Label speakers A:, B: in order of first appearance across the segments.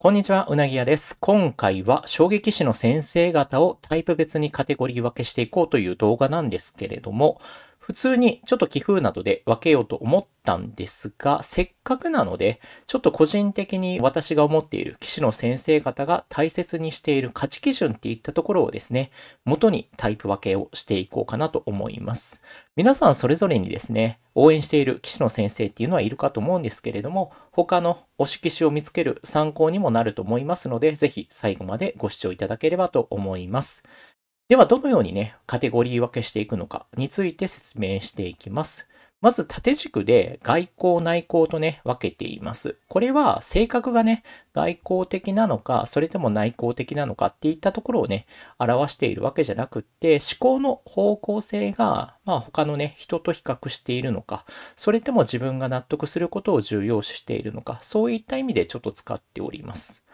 A: こんにちは、うなぎやです。今回は衝撃士の先生方をタイプ別にカテゴリー分けしていこうという動画なんですけれども、普通にちょっと寄付などで分けようと思ったんですが、せっかくなので、ちょっと個人的に私が思っている騎士の先生方が大切にしている価値基準っていったところをですね、元にタイプ分けをしていこうかなと思います。皆さんそれぞれにですね、応援している騎士の先生っていうのはいるかと思うんですけれども、他の推し騎士を見つける参考にもなると思いますので、ぜひ最後までご視聴いただければと思います。では、どのようにね、カテゴリー分けしていくのかについて説明していきます。まず縦軸で外交内交とね、分けています。これは性格がね、外交的なのか、それとも内向的なのかっていったところをね、表しているわけじゃなくって、思考の方向性が、まあ他のね、人と比較しているのか、それとも自分が納得することを重要視しているのか、そういった意味でちょっと使っております。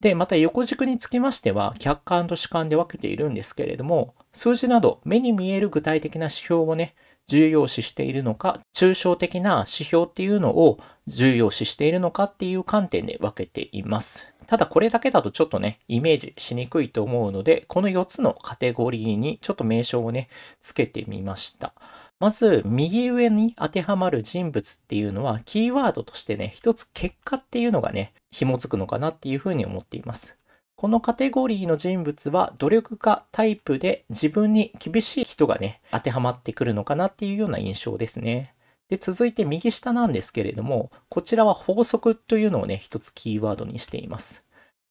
A: で、また横軸につきましては、客観と主観で分けているんですけれども、数字など目に見える具体的な指標をね、重要視しているのか、抽象的な指標っていうのを重要視しているのかっていう観点で分けています。ただこれだけだとちょっとね、イメージしにくいと思うので、この4つのカテゴリーにちょっと名称をね、つけてみました。まず、右上に当てはまる人物っていうのは、キーワードとしてね、一つ結果っていうのがね、紐づくのかなっていうふうに思っています。このカテゴリーの人物は努力家タイプで自分に厳しい人がね、当てはまってくるのかなっていうような印象ですね。で、続いて右下なんですけれども、こちらは法則というのをね、一つキーワードにしています。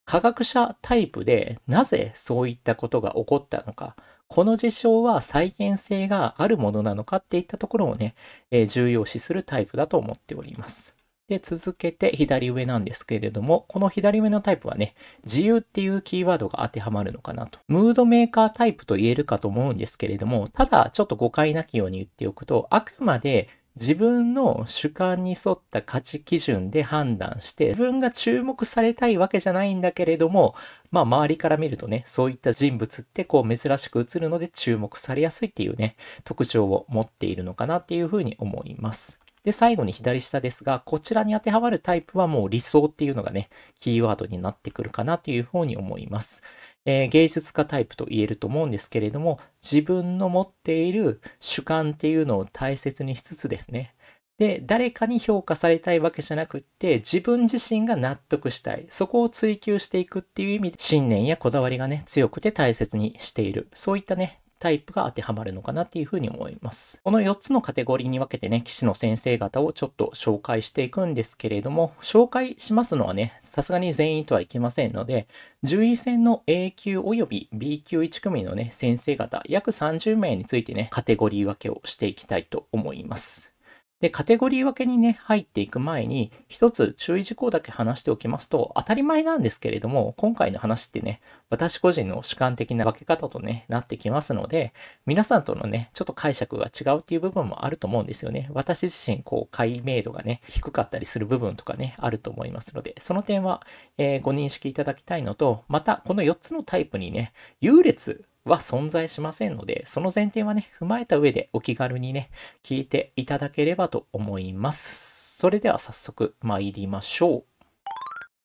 A: 科学者タイプでなぜそういったことが起こったのか、この事象は再現性があるものなのかっていったところをね、えー、重要視するタイプだと思っております。で、続けて左上なんですけれども、この左上のタイプはね、自由っていうキーワードが当てはまるのかなと。ムードメーカータイプと言えるかと思うんですけれども、ただちょっと誤解なきように言っておくと、あくまで自分の主観に沿った価値基準で判断して、自分が注目されたいわけじゃないんだけれども、まあ周りから見るとね、そういった人物ってこう珍しく映るので注目されやすいっていうね、特徴を持っているのかなっていうふうに思います。で、最後に左下ですが、こちらに当てはまるタイプはもう理想っていうのがね、キーワードになってくるかなというふうに思います。えー、芸術家タイプと言えると思うんですけれども、自分の持っている主観っていうのを大切にしつつですね。で、誰かに評価されたいわけじゃなくって、自分自身が納得したい。そこを追求していくっていう意味で、信念やこだわりがね、強くて大切にしている。そういったね、タイプが当てはまるのかなっていうふうに思います。この4つのカテゴリーに分けてね、棋士の先生方をちょっと紹介していくんですけれども、紹介しますのはね、さすがに全員とはいけませんので、獣医位戦の A 級及び B 級1組のね、先生方、約30名についてね、カテゴリー分けをしていきたいと思います。で、カテゴリー分けにね、入っていく前に、一つ注意事項だけ話しておきますと、当たり前なんですけれども、今回の話ってね、私個人の主観的な分け方とね、なってきますので、皆さんとのね、ちょっと解釈が違うっていう部分もあると思うんですよね。私自身、こう、解明度がね、低かったりする部分とかね、あると思いますので、その点は、えー、ご認識いただきたいのと、また、この4つのタイプにね、優劣は存在しませんので、その前提はね、踏まえた上でお気軽にね、聞いていただければと思います。それでは早速参りましょう。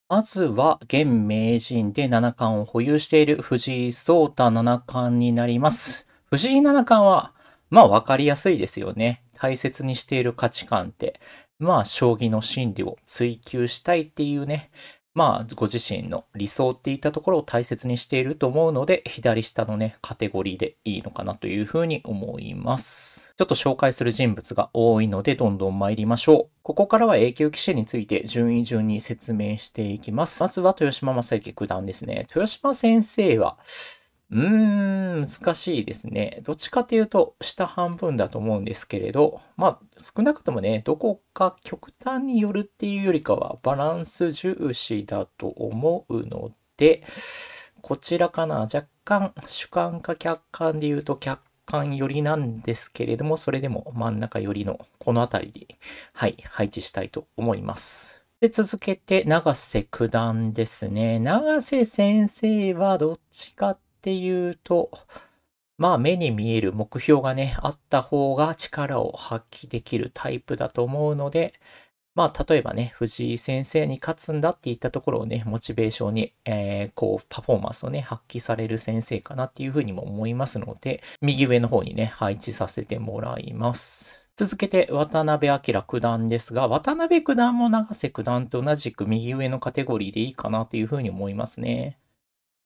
A: まずは、現名人で七冠を保有している藤井聡太七冠になります。藤井七冠は、まあ分かりやすいですよね。大切にしている価値観って、まあ将棋の真理を追求したいっていうね、まあ、ご自身の理想っていったところを大切にしていると思うので、左下のね、カテゴリーでいいのかなというふうに思います。ちょっと紹介する人物が多いので、どんどん参りましょう。ここからは永久棋士について順位順に説明していきます。まずは豊島正幸九段ですね。豊島先生は、うーん、難しいですね。どっちかというと、下半分だと思うんですけれど、まあ、少なくともね、どこか極端によるっていうよりかは、バランス重視だと思うので、こちらかな、若干、主観か客観で言うと、客観寄りなんですけれども、それでも真ん中寄りの、この辺りで、はい、配置したいと思います。で、続けて、永瀬九段ですね。永瀬先生はどっちかって言うと、まあ目に見える目標がね、あった方が力を発揮できるタイプだと思うので、まあ例えばね、藤井先生に勝つんだって言ったところをね、モチベーションに、えー、こうパフォーマンスをね、発揮される先生かなっていうふうにも思いますので、右上の方にね、配置させてもらいます。続けて渡辺明九段ですが、渡辺九段も永瀬九段と同じく右上のカテゴリーでいいかなというふうに思いますね。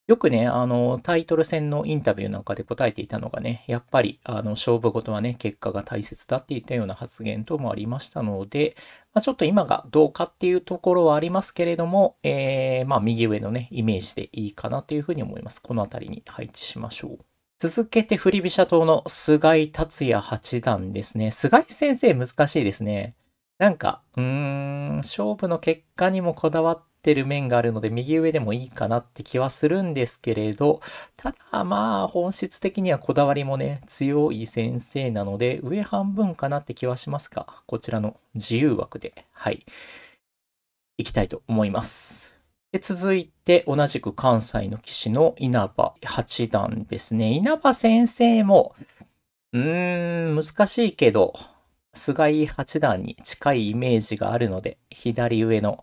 A: よくね、あの、タイトル戦のインタビューなんかで答えていたのがね、やっぱり、あの、勝負事はね、結果が大切だっていったような発言ともありましたので、まあ、ちょっと今がどうかっていうところはありますけれども、えー、まあ、右上のね、イメージでいいかなというふうに思います。この辺りに配置しましょう。続けて振り飛車党の菅井達也八段ですね。菅井先生難しいですね。なんか、うーん、勝負の結果にもこだわっってる面があるので、右上でもいいかなって気はするんですけれど、ただまあ、本質的にはこだわりもね、強い先生なので、上半分かなって気はしますが、こちらの自由枠で、はい、いきたいと思います。で続いて、同じく関西の騎士の稲葉八段ですね。稲葉先生も、うーん、難しいけど、菅井八段に近いイメージがあるので、左上の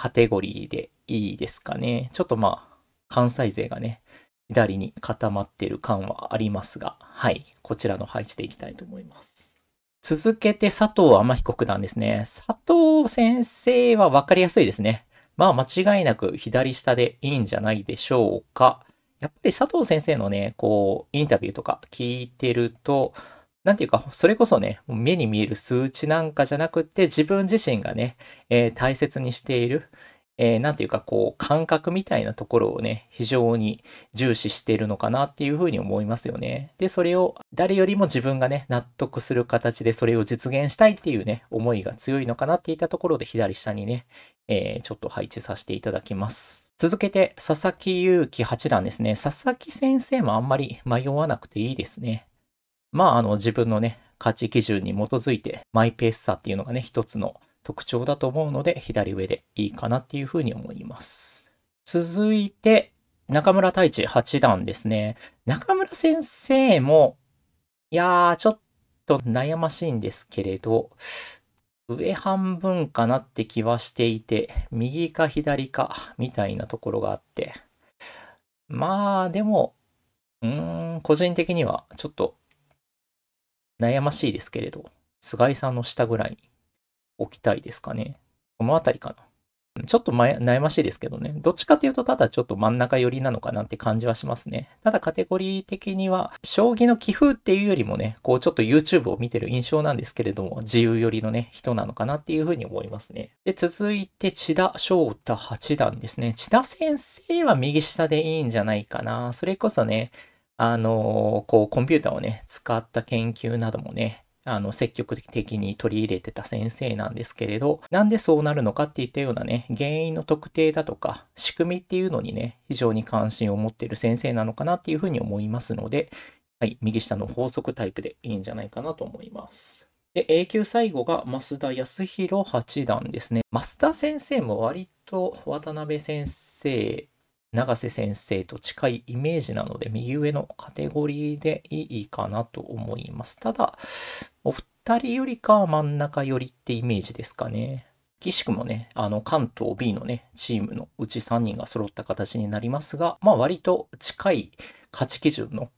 A: カテゴリーでいいですかね。ちょっとまあ、関西勢がね、左に固まってる感はありますが、はい、こちらの配置でいきたいと思います。続けて佐藤天彦九段ですね。佐藤先生は分かりやすいですね。まあ間違いなく左下でいいんじゃないでしょうか。やっぱり佐藤先生のね、こう、インタビューとか聞いてると、なんていうか、それこそね、目に見える数値なんかじゃなくて、自分自身がね、えー、大切にしている、えー、なんていうか、こう、感覚みたいなところをね、非常に重視しているのかなっていうふうに思いますよね。で、それを、誰よりも自分がね、納得する形でそれを実現したいっていうね、思いが強いのかなっていったところで、左下にね、えー、ちょっと配置させていただきます。続けて、佐々木祐気八段ですね。佐々木先生もあんまり迷わなくていいですね。まあ、あの、自分のね、価値基準に基づいて、マイペースさっていうのがね、一つの特徴だと思うので、左上でいいかなっていうふうに思います。続いて、中村太一八段ですね。中村先生も、いやー、ちょっと悩ましいんですけれど、上半分かなって気はしていて、右か左か、みたいなところがあって。まあ、でも、うーん、個人的にはちょっと悩ましいですけれど、菅井さんの下ぐらいに置きたいですかね。この辺りかな。ちょっと悩ましいですけどね。どっちかというと、ただちょっと真ん中寄りなのかなって感じはしますね。ただカテゴリー的には、将棋の棋風っていうよりもね、こうちょっと YouTube を見てる印象なんですけれども、自由寄りのね、人なのかなっていうふうに思いますね。で、続いて、千田翔太八段ですね。千田先生は右下でいいんじゃないかな。それこそね、あの、こう、コンピューターをね、使った研究などもね、あの、積極的に取り入れてた先生なんですけれど、なんでそうなるのかっていったようなね、原因の特定だとか、仕組みっていうのにね、非常に関心を持っている先生なのかなっていうふうに思いますので、はい、右下の法則タイプでいいんじゃないかなと思います。で、A 級最後が増田康弘八段ですね。増田先生も割と渡辺先生永瀬先生と近いイメージなので、右上のカテゴリーでいいかなと思います。ただ、お二人よりかは真ん中寄りってイメージですかね。岸くもね、あの、関東 B のね、チームのうち3人が揃った形になりますが、まあ割と近い勝ち基準の、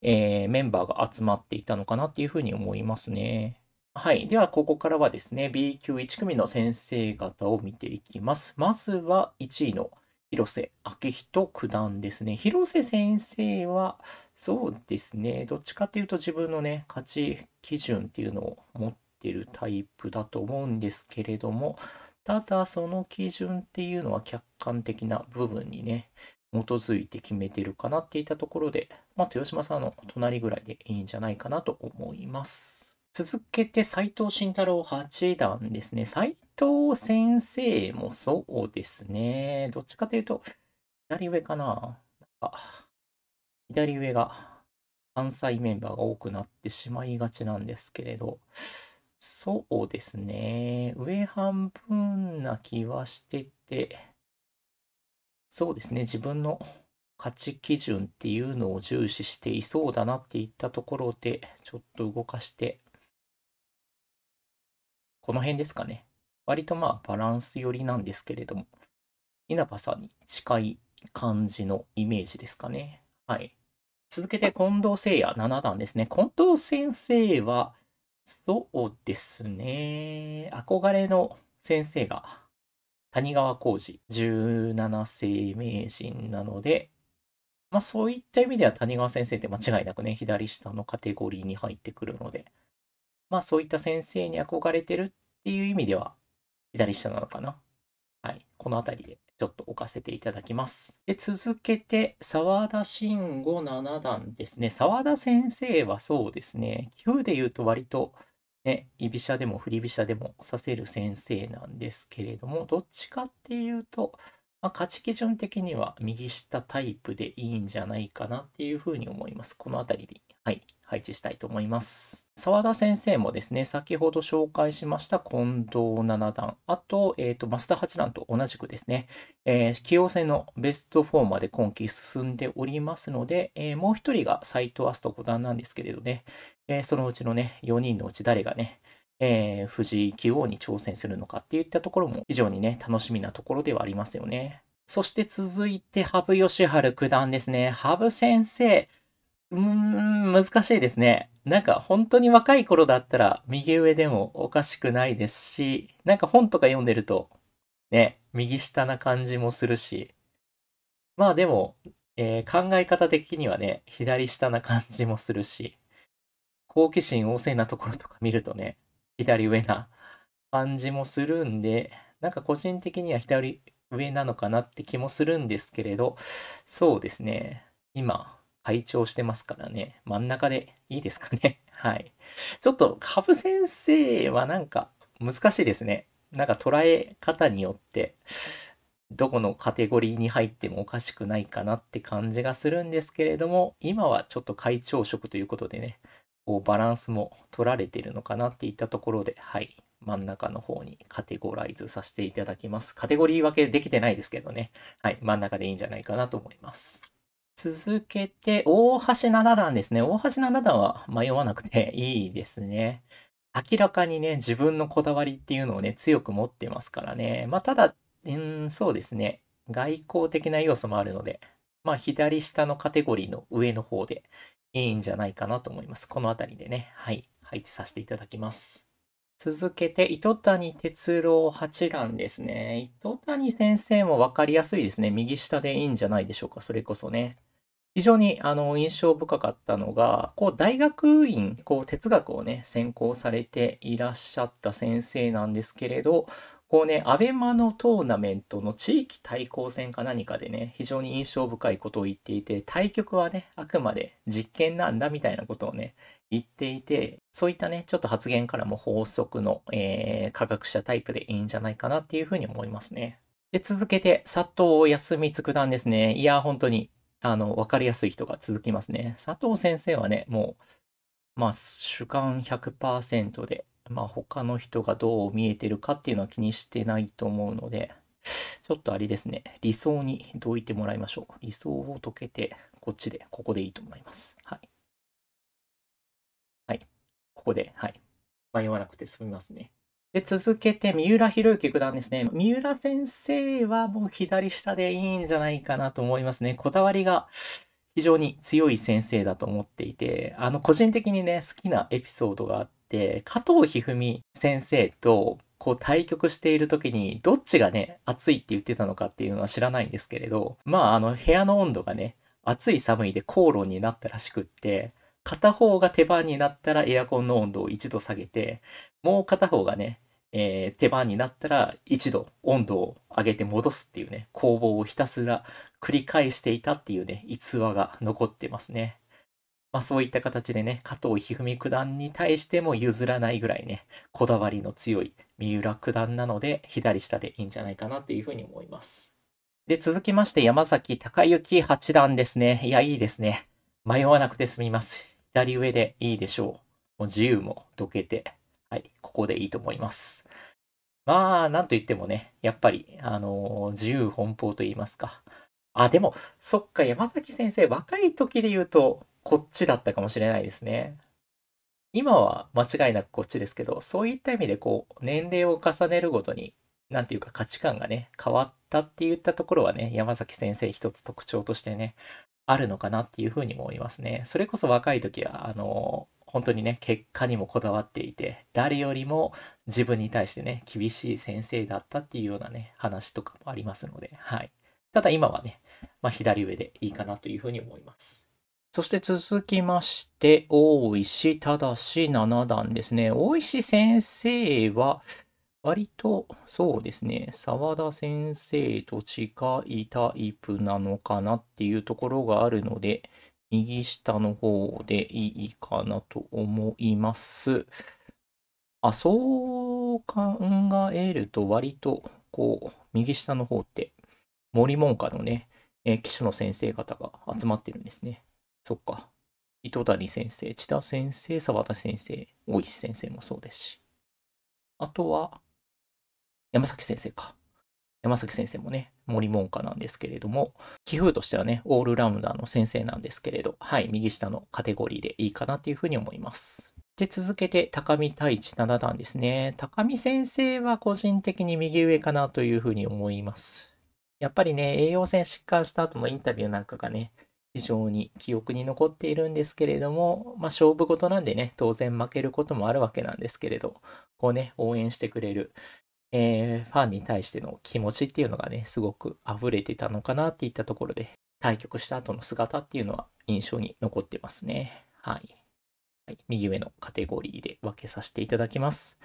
A: えー、メンバーが集まっていたのかなっていうふうに思いますね。はい。では、ここからはですね、B 級1組の先生方を見ていきます。まずは1位の広瀬明人九段ですね。広瀬先生は、そうですね、どっちかっていうと自分のね、勝ち基準っていうのを持ってるタイプだと思うんですけれども、ただその基準っていうのは客観的な部分にね、基づいて決めてるかなっていったところで、まあ、豊島さんの隣ぐらいでいいんじゃないかなと思います。続けて斎藤慎太郎八段ですね。藤先生もそうですね。どっちかというと、左上かな。なんか左上が関西メンバーが多くなってしまいがちなんですけれど、そうですね。上半分な気はしてて、そうですね。自分の価値基準っていうのを重視していそうだなっていったところで、ちょっと動かして、この辺ですかね。割とまあバランス寄りなんですけれども、稲葉さんに近い感じのイメージですかね。はい。続けて近藤誠也7段ですね。近藤先生は、そうですね。憧れの先生が谷川浩二十七世名人なので、まあそういった意味では谷川先生って間違いなくね、左下のカテゴリーに入ってくるので、まあそういった先生に憧れてるっていう意味では、左下なのかなはい。この辺りでちょっと置かせていただきます。で、続けて、沢田慎吾七段ですね。沢田先生はそうですね。棋風で言うと割と、ね、居飛車でも振り飛車でも指せる先生なんですけれども、どっちかっていうと、まあ、勝ち基準的には右下タイプでいいんじゃないかなっていうふうに思います。この辺りではい、配置したいと思います。澤田先生もですね、先ほど紹介しました近藤七段、あと、えっ、ー、と、増田八段と同じくですね、えー、棋王戦のベスト4まで今期進んでおりますので、えー、もう一人が斎藤明日斗五段なんですけれどね、えー、そのうちのね、4人のうち誰がね、えー、藤井棋王に挑戦するのかっていったところも非常にね、楽しみなところではありますよね。そして続いて、羽生善治九段ですね。羽生先生。うーん、難しいですね。なんか本当に若い頃だったら右上でもおかしくないですし、なんか本とか読んでると、ね、右下な感じもするし、まあでも、えー、考え方的にはね、左下な感じもするし、好奇心旺盛なところとか見るとね、左上な感じもするんで、なんか個人的には左上なのかなって気もするんですけれど、そうですね、今、拝聴してますからね、真ん中でいいですかね。はい。ちょっと、カブ先生はなんか難しいですね。なんか捉え方によって、どこのカテゴリーに入ってもおかしくないかなって感じがするんですけれども、今はちょっと会長職ということでね、こうバランスも取られてるのかなっていったところで、はい、真ん中の方にカテゴライズさせていただきます。カテゴリー分けできてないですけどね、はい、真ん中でいいんじゃないかなと思います。続けて、大橋七段ですね。大橋七段は迷わなくて いいですね。明らかにね、自分のこだわりっていうのをね、強く持ってますからね。まあ、ただ、うん、そうですね。外交的な要素もあるので、まあ、左下のカテゴリーの上の方でいいんじゃないかなと思います。この辺りでね、はい、配置させていただきます。続けて、糸谷哲郎八段ですね。糸谷先生も分かりやすいですね。右下でいいんじゃないでしょうか。それこそね。非常にあの印象深かったのが、こう大学院、こう哲学をね、専攻されていらっしゃった先生なんですけれど、こうね、アベマのトーナメントの地域対抗戦か何かでね、非常に印象深いことを言っていて、対局はね、あくまで実験なんだみたいなことをね、言っていて、そういったね、ちょっと発言からも法則の、えー、科学者タイプでいいんじゃないかなっていうふうに思いますね。で、続けて、佐藤康光九段ですね。いや、本当にあの、わかりやすい人が続きますね。佐藤先生はね、もう、まあ、主観100%で、まあ、他の人がどう見えてるかっていうのは気にしてないと思うので、ちょっとあれですね、理想にどいてもらいましょう。理想を解けて、こっちで、ここでいいと思います。はい。はい。ここで、はい。迷わなくて済みますね。で、続けて、三浦博之九段ですね。三浦先生はもう左下でいいんじゃないかなと思いますね。こだわりが非常に強い先生だと思っていて、あの、個人的にね、好きなエピソードがあって、加藤一二三先生と、こう対局している時にどっちがね暑いって言ってたのかっていうのは知らないんですけれどまああの部屋の温度がね暑い寒いで口論になったらしくって片方が手番になったらエアコンの温度を1度下げて、もう片方がね、えー、手番になったら1度温度を上げて戻すっていうね、攻防をひたすら繰り返していたっていうね、逸話が残ってますね。まあそういった形でね、加藤一二三九段に対しても譲らないぐらいね、こだわりの強い三浦九段なので、左下でいいんじゃないかなっていうふうに思います。で、続きまして山崎隆之八段ですね。いや、いいですね。迷わなくて済みます。左上でいいでしょう。もう自由もどけて、はい、ここでいいと思います。まあ、なんと言ってもね、やっぱり、あのー、自由奔放と言いますか。あ、でも、そっか、山崎先生、若い時で言うと、こっちだったかもしれないですね。今は間違いなくこっちですけど、そういった意味でこう、年齢を重ねるごとに、なんていうか価値観がね、変わったって言ったところはね、山崎先生一つ特徴としてね、あるのかなっていうふうに思いますね。それこそ若い時は、あの、本当にね、結果にもこだわっていて、誰よりも自分に対してね、厳しい先生だったっていうようなね、話とかもありますので、はい。ただ今はね、まあ、左上でいいかなというふうに思います。そして続きまして、大石正七段ですね。大石先生は、割とそうですね、沢田先生と近いタイプなのかなっていうところがあるので、右下の方でいいかなと思います。あ、そう考えると割とこう、右下の方って森門下のね、えー、騎の先生方が集まってるんですね。そっか。糸谷先生、千田先生、沢田先生、大石先生もそうですし。あとは、山崎先生か。山崎先生もね、森門下なんですけれども、棋風としてはね、オールラウンダーの先生なんですけれど、はい、右下のカテゴリーでいいかなっていうふうに思います。で、続けて、高見太一七段ですね。高見先生は個人的に右上かなというふうに思います。やっぱりね、栄養戦疾患した後のインタビューなんかがね、非常に記憶に残っているんですけれども、まあ、勝負事なんでね、当然負けることもあるわけなんですけれど、こうね、応援してくれるえー、ファンに対しての気持ちっていうのがね、すごく溢れてたのかなっていったところで、対局した後の姿っていうのは印象に残ってますね。はい。はい、右上のカテゴリーで分けさせていただきます。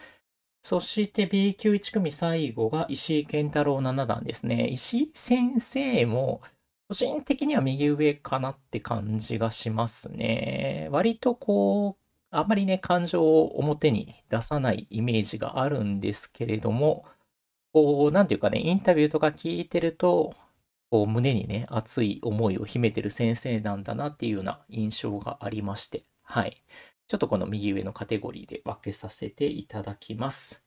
A: そして B 級1組最後が石井健太郎七段ですね。石井先生も、個人的には右上かなって感じがしますね。割とこう、あまりね、感情を表に出さないイメージがあるんですけれども、こう、なんていうかね、インタビューとか聞いてると、こう胸にね、熱い思いを秘めてる先生なんだなっていうような印象がありまして、はい。ちょっとこの右上のカテゴリーで分けさせていただきます。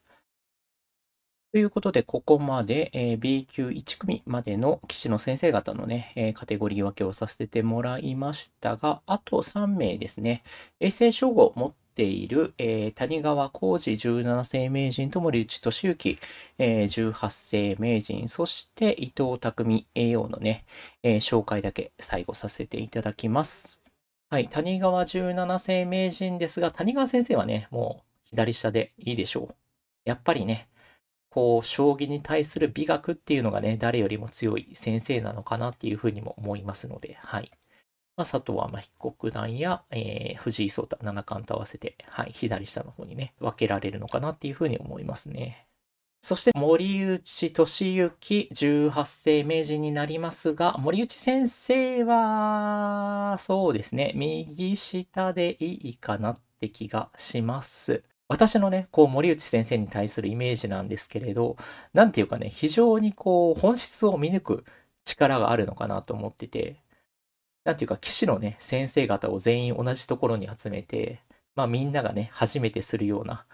A: ということで、ここまで、B 級1組までの棋士の先生方のね、カテゴリー分けをさせてもらいましたが、あと3名ですね、衛星称号を持っている、谷川浩二17世名人と森内俊之、えー、18世名人、そして伊藤匠栄養のね、紹介だけ最後させていただきます。はい、谷川17世名人ですが、谷川先生はね、もう左下でいいでしょう。やっぱりね、こう、将棋に対する美学っていうのがね、誰よりも強い先生なのかなっていうふうにも思いますので、はい。まあ、佐藤天彦九段や、えー、藤井聡太七冠と合わせて、はい、左下の方にね、分けられるのかなっていうふうに思いますね。そして森内俊之18世名人になりますが、森内先生は、そうですね、右下でいいかなって気がします。私のね、こう、森内先生に対するイメージなんですけれど、なんていうかね、非常にこう、本質を見抜く力があるのかなと思ってて、なんていうか、騎士のね、先生方を全員同じところに集めて、まあみんながね、初めてするような、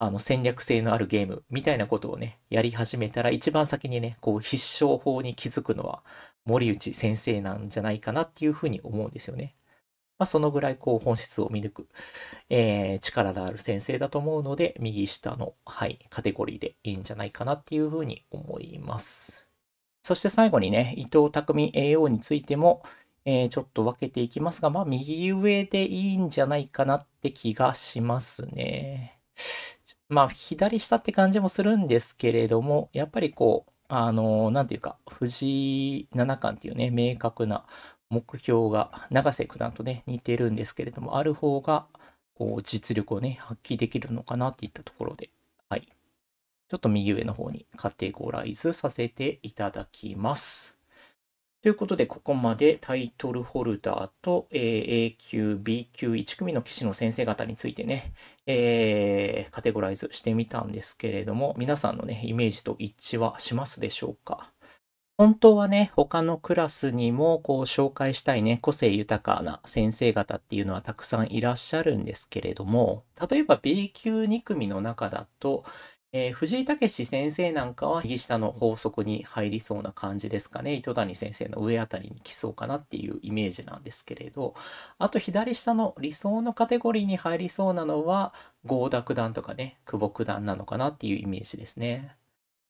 A: あの戦略性のあるゲームみたいなことをね、やり始めたら一番先にね、こう必勝法に気づくのは森内先生なんじゃないかなっていうふうに思うんですよね。まあ、そのぐらいこう本質を見抜く、えー、力のある先生だと思うので、右下の、はい、カテゴリーでいいんじゃないかなっていうふうに思います。そして最後にね、伊藤匠 AO についても、えー、ちょっと分けていきますが、まあ、右上でいいんじゃないかなって気がしますね。まあ、左下って感じもするんですけれども、やっぱりこう、あのー、なんていうか、藤井七冠っていうね、明確な目標が永瀬九段とね似てるんですけれどもある方がこう実力をね発揮できるのかなっていったところではいちょっと右上の方にカテゴライズさせていただきます。ということで、ここまでタイトルホルダーと、A 級、B 級1組の棋士の先生方についてね、えー、カテゴライズしてみたんですけれども、皆さんのね、イメージと一致はしますでしょうか本当はね、他のクラスにもこう紹介したいね、個性豊かな先生方っていうのはたくさんいらっしゃるんですけれども、例えば B 級2組の中だと、えー、藤井武先生なんかは右下の法則に入りそうな感じですかね。糸谷先生の上あたりに来そうかなっていうイメージなんですけれど、あと左下の理想のカテゴリーに入りそうなのは、郷田九段とかね、久保九段なのかなっていうイメージですね。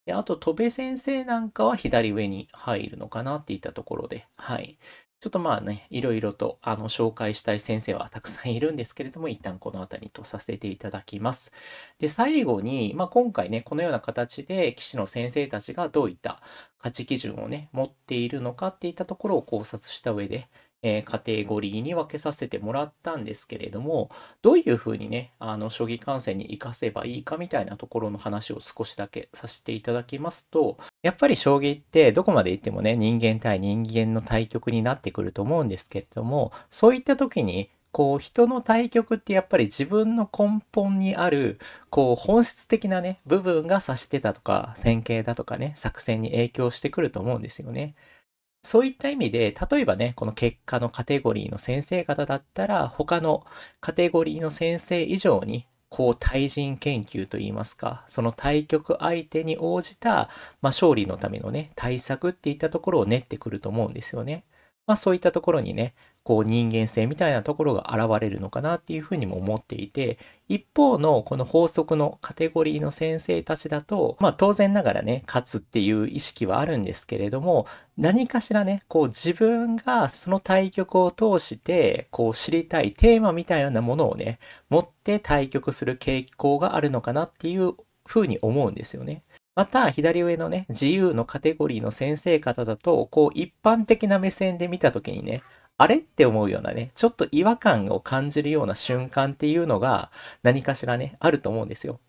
A: で、あと、戸部先生なんかは左上に入るのかなっていったところで、はい。ちょっとまあね、いろいろとあの紹介したい先生はたくさんいるんですけれども、一旦この辺りとさせていただきます。で、最後に、まあ、今回ね、このような形で棋士の先生たちがどういった価値基準をね、持っているのかっていったところを考察した上で、えー、カテゴリーに分けさせてもらったんですけれども、どういうふうにね、あの、将棋観戦に生かせばいいかみたいなところの話を少しだけさせていただきますと、やっぱり将棋ってどこまで行ってもね、人間対人間の対局になってくると思うんですけれども、そういった時にこう人の対局ってやっぱり自分の根本にあるこう本質的なね部分が指してたとか戦型だとかね作戦に影響してくると思うんですよね。そういった意味で、例えばね、この結果のカテゴリーの先生方だったら、他のカテゴリーの先生以上に、こう対人研究といいますか、その対局相手に応じた、まあ、勝利のためのね、対策っていったところを練ってくると思うんですよね。まあそういったところにね、こう人間性みたいなところが現れるのかなっていうふうにも思っていて一方のこの法則のカテゴリーの先生たちだとまあ当然ながらね勝つっていう意識はあるんですけれども何かしらねこう自分がその対局を通してこう知りたいテーマみたいなものをね持って対局する傾向があるのかなっていうふうに思うんですよね。また、左上のね、自由のカテゴリーの先生方だと、こう、一般的な目線で見たときにね、あれって思うようなね、ちょっと違和感を感じるような瞬間っていうのが何かしらね、あると思うんですよ。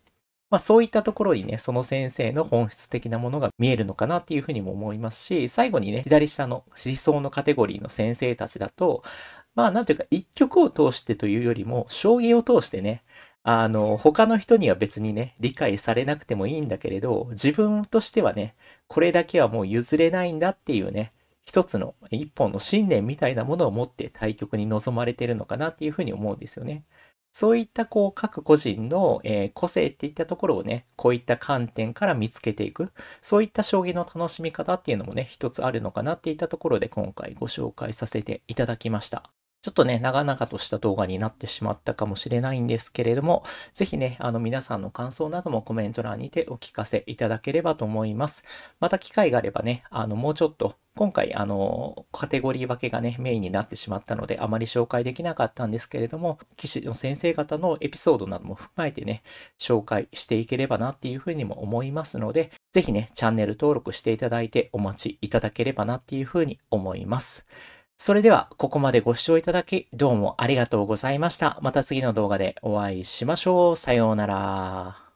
A: まあそういったところにね、その先生の本質的なものが見えるのかなっていうふうにも思いますし、最後にね、左下の思想のカテゴリーの先生たちだと、まあなんていうか一曲を通してというよりも、将棋を通してね、あの、他の人には別にね、理解されなくてもいいんだけれど、自分としてはね、これだけはもう譲れないんだっていうね、一つの一本の信念みたいなものを持って対局に臨まれてるのかなっていうふうに思うんですよね。そういったこう各個人の、え個性っていったところをね、こういった観点から見つけていく、そういった将棋の楽しみ方っていうのもね、一つあるのかなっていったところで今回ご紹介させていただきました。ちょっとね、長々とした動画になってしまったかもしれないんですけれども、ぜひね、あの皆さんの感想などもコメント欄にてお聞かせいただければと思います。また機会があればね、あのもうちょっと今回、あの、カテゴリー分けがね、メインになってしまったので、あまり紹介できなかったんですけれども、棋士の先生方のエピソードなども踏まえてね、紹介していければなっていうふうにも思いますので、ぜひね、チャンネル登録していただいてお待ちいただければなっていうふうに思います。それでは、ここまでご視聴いただき、どうもありがとうございました。また次の動画でお会いしましょう。さようなら。